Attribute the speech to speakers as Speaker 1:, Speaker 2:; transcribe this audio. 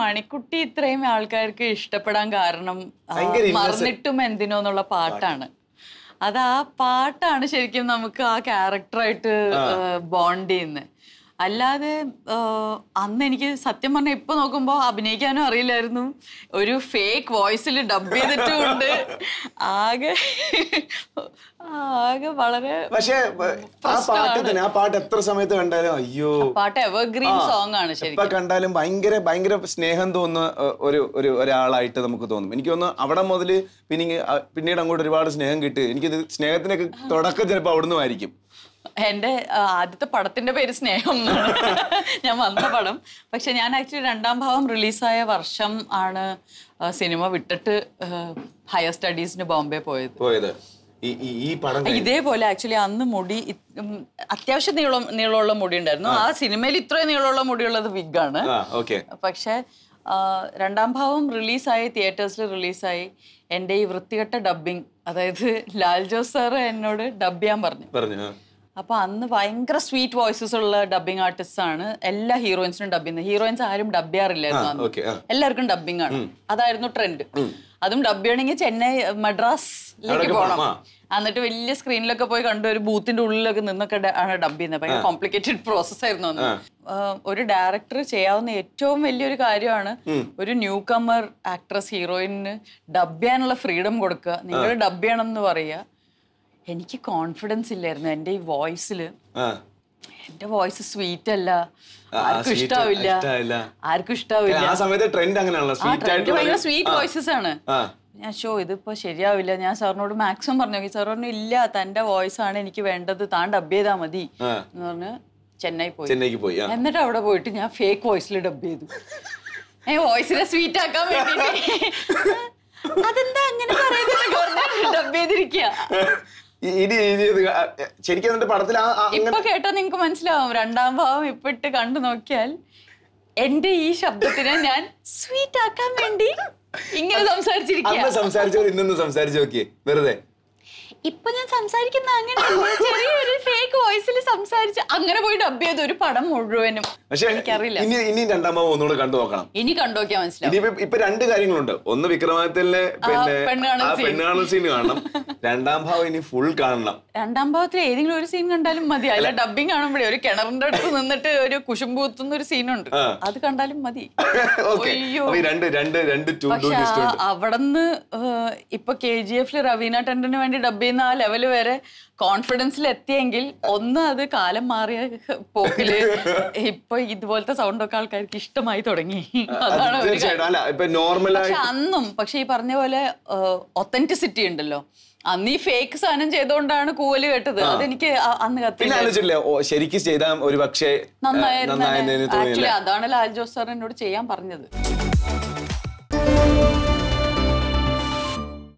Speaker 1: മണിക്കുട്ടി ഇത്രയും ആൾക്കാർക്ക് ഇഷ്ടപ്പെടാൻ കാരണം മറന്നിട്ടും എന്തിനോന്നുള്ള പാട്ടാണ് അത് ആ പാട്ടാണ് ശരിക്കും നമുക്ക് ആ ക്യാരക്ടറായിട്ട് ബോണ്ട് ചെയ്യുന്നത് അല്ലാതെ അന്ന് എനിക്ക് സത്യം പറഞ്ഞ ഇപ്പൊ നോക്കുമ്പോ അഭിനയിക്കാനും അറിയില്ലായിരുന്നു ഒരു ഫേക്ക് വോയിസിൽ ഡബ് ചെയ്തിട്ടുണ്ട് ആകെ ആകെ വളരെ പക്ഷേ ആ പാട്ട് ആ പാട്ട്
Speaker 2: എത്ര സമയത്ത് കണ്ടാലും അയ്യോ
Speaker 1: പാട്ട് എവർഗ്രീൻ സോങ് ആണ് ശരിക്കും
Speaker 2: കണ്ടാലും ഭയങ്കര ഭയങ്കര സ്നേഹം തോന്നുന്ന ഒരു ഒരു ഒരാളായിട്ട് നമുക്ക് തോന്നും എനിക്ക് തോന്നുന്നു അവിടെ മുതൽ പിന്നെ പിന്നീട് അങ്ങോട്ട് ഒരുപാട് സ്നേഹം കിട്ടുക എനിക്ക് സ്നേഹത്തിനൊക്കെ തുടക്കം ചിലപ്പോ അവിടുന്ന് ആയിരിക്കും
Speaker 1: എന്റെ ആദ്യത്തെ പടത്തിന്റെ പേര് സ്നേഹം ഞാൻ വന്ന പടം പക്ഷെ ഞാൻ ആക്ച്വലി രണ്ടാം ഭാവം റിലീസായ വർഷം ആണ് സിനിമ വിട്ടിട്ട് ഹയർ സ്റ്റഡീസിന് ബോംബെ പോയത്
Speaker 2: പോയത് ഇതേപോലെ
Speaker 1: ആക്ച്വലി അന്ന് മുടി അത്യാവശ്യം നീളം നീളമുള്ള മുടി ഉണ്ടായിരുന്നു ആ സിനിമയിൽ ഇത്രയും നീളമുള്ള മുടിയുള്ളത് വിഗാണ് പക്ഷെ രണ്ടാം ഭാവം റിലീസായി തിയേറ്റേഴ്സിൽ റിലീസായി എന്റെ ഈ വൃത്തികെട്ട ഡബിങ് അതായത് ലാൽ ജോസ് സാറ് എന്നോട് ഡബ് ചെയ്യാൻ പറഞ്ഞു പറഞ്ഞു അപ്പൊ അന്ന് ഭയങ്കര സ്വീറ്റ് വോയിസസ് ഉള്ള ഡബിങ് ആർട്ടിസ്റ്റ് ആണ് എല്ലാ ഹീറോയിൻസിനും ഡബ് ചെയ്യുന്നത് ഹീറോയിൻസ് ആരും ഡബ് ചെയ്യാറില്ലായിരുന്നു എല്ലാവർക്കും ഡബിങ് ആണ് അതായിരുന്നു ട്രെൻഡ് അതും ഡബ് ചെയ്യണമെങ്കിൽ ചെന്നൈ മദ്രാസിലേക്ക് പോകണം എന്നിട്ട് വലിയ സ്ക്രീനിലൊക്കെ പോയി കണ്ട് ഒരു ബൂത്തിന്റെ ഉള്ളിലൊക്കെ നിന്നൊക്കെ ആണ് ഡബ് ചെയ്യുന്നത് ഭയങ്കര കോംപ്ലിക്കേറ്റഡ് പ്രോസസ് ആയിരുന്നു അന്ന് ഒരു ഡയറക്ടർ ചെയ്യാവുന്ന ഏറ്റവും വലിയൊരു കാര്യമാണ് ഒരു ന്യൂ കമ്മർ ആക്ട്രസ് ഹീറോയിന് ഡബ് ചെയ്യാനുള്ള ഫ്രീഡം കൊടുക്കുക നിങ്ങൾ ഡബ് ചെയ്യണം എന്ന് പറയുക എനിക്ക് കോൺഫിഡൻസ് ഇല്ലായിരുന്നു എന്റെ ഈ വോയിസിൽ എന്റെ വോയിസ് സ്വീറ്റ് അല്ല ആർക്കും ഇഷ്ടാവില്ല ആർക്കും ഇഷ്ടാവില്ല ആ
Speaker 2: സമയത്ത് ട്രെൻഡ് അങ്ങനെയാണല്ലോ
Speaker 1: സ്വീറ്റ് വോയിസസ് ആണ് ഞാൻ ഷോ ഇതിപ്പോ ശരിയാവില്ല ഞാൻ സാറിനോട് മാക്സിമം പറഞ്ഞു സാർ പറഞ്ഞു ഇല്ല തന്റെ വോയിസ് ആണ് എനിക്ക് വേണ്ടത് താൻ ഡബ് ചെയ്താൽ മതി എന്ന് പറഞ്ഞ് ചെന്നൈ പോയി ചെന്നൈക്ക് പോയി എന്നിട്ട് അവിടെ പോയിട്ട് ഞാൻ ഫേക്ക് വോയിസിൽ ഡബ് ചെയ്തു വോയിസിനെ സ്വീറ്റ് ആക്കാൻ വേണ്ടി അതെന്താ അങ്ങനെ പറയുന്നത് ഡബ് ചെയ്തിരിക്കുക ഇനി കേട്ടാ നിങ്ങക്ക് മനസ്സിലാവും രണ്ടാം ഭാവം ഇപ്പൊ ഇട്ട് കണ്ടു നോക്കിയാൽ എന്റെ ഈ ശബ്ദത്തിന് ഞാൻ സ്വീറ്റ് ആക്കാൻ വേണ്ടി ഇങ്ങനെ വെറുതെ ഇപ്പൊ ഞാൻ സംസാരിക്കുന്ന അങ്ങനെ ചെറിയൊരു ഫേക്ക് വോയിസിൽ സംസാരിച്ച് അങ്ങനെ പോയി ഡബ് ചെയ്ത ഒരു പടം മുഴുവനും
Speaker 2: ഇനി ഇനി രണ്ടാമത് ഒന്നുകൂടെ കണ്ടു നോക്കണം
Speaker 1: ഇനി കണ്ടുനോക്കിയാ മനസ്സിലായി ഇനി
Speaker 2: ഇപ്പൊ രണ്ട് കാര്യങ്ങളുണ്ട് ഒന്ന് വിക്രമാദിത്യനെ പിന്നെ പെണ്ണാണ് സീൻ കാണണം രണ്ടാം ഭാവം ഇനി ഫുൾ കാണണം
Speaker 1: രണ്ടാം ഭാവത്തിൽ ഏതെങ്കിലും ഒരു സീൻ കണ്ടാലും മതി അല്ല ഡബിങ് കാണുമ്പോഴേ ഒരു കിണറിന്റെ അടുത്ത് നിന്നിട്ട് ഒരു കുശുംബൂത്തുന്ന ഒരു സീനുണ്ട് അത് കണ്ടാലും മതി
Speaker 2: രണ്ട് രണ്ട് രണ്ട്
Speaker 1: അവിടെന്ന് ഇപ്പൊ കെ ജി എഫില് റവീന ടെൻഡന് വേണ്ടി ഡബ് ചെയ്യുന്ന ആ ലെവല് വരെ കോൺഫിഡൻസിൽ എത്തിയെങ്കിൽ ഒന്ന് അത് കാലം മാറിയ പോക്കില് ഇപ്പൊ ഇതുപോലത്തെ സൗണ്ട് ഒക്കെ ആൾക്കാർക്ക് ഇഷ്ടമായി തുടങ്ങി അന്നും പക്ഷെ ഈ പറഞ്ഞ പോലെ ഒത്തന്റിസിറ്റി ഉണ്ടല്ലോ അന്ന് ഈ ഫേക്ക് സാധനം ചെയ്തോണ്ടാണ് കൂവല് കേട്ടത് അതെനിക്ക് അന്ന് കത്തില്ല
Speaker 2: നന്നായിരുന്നു
Speaker 1: അതാണ് ലാൽ ജോസ് സാറിനോട് ചെയ്യാൻ പറഞ്ഞത്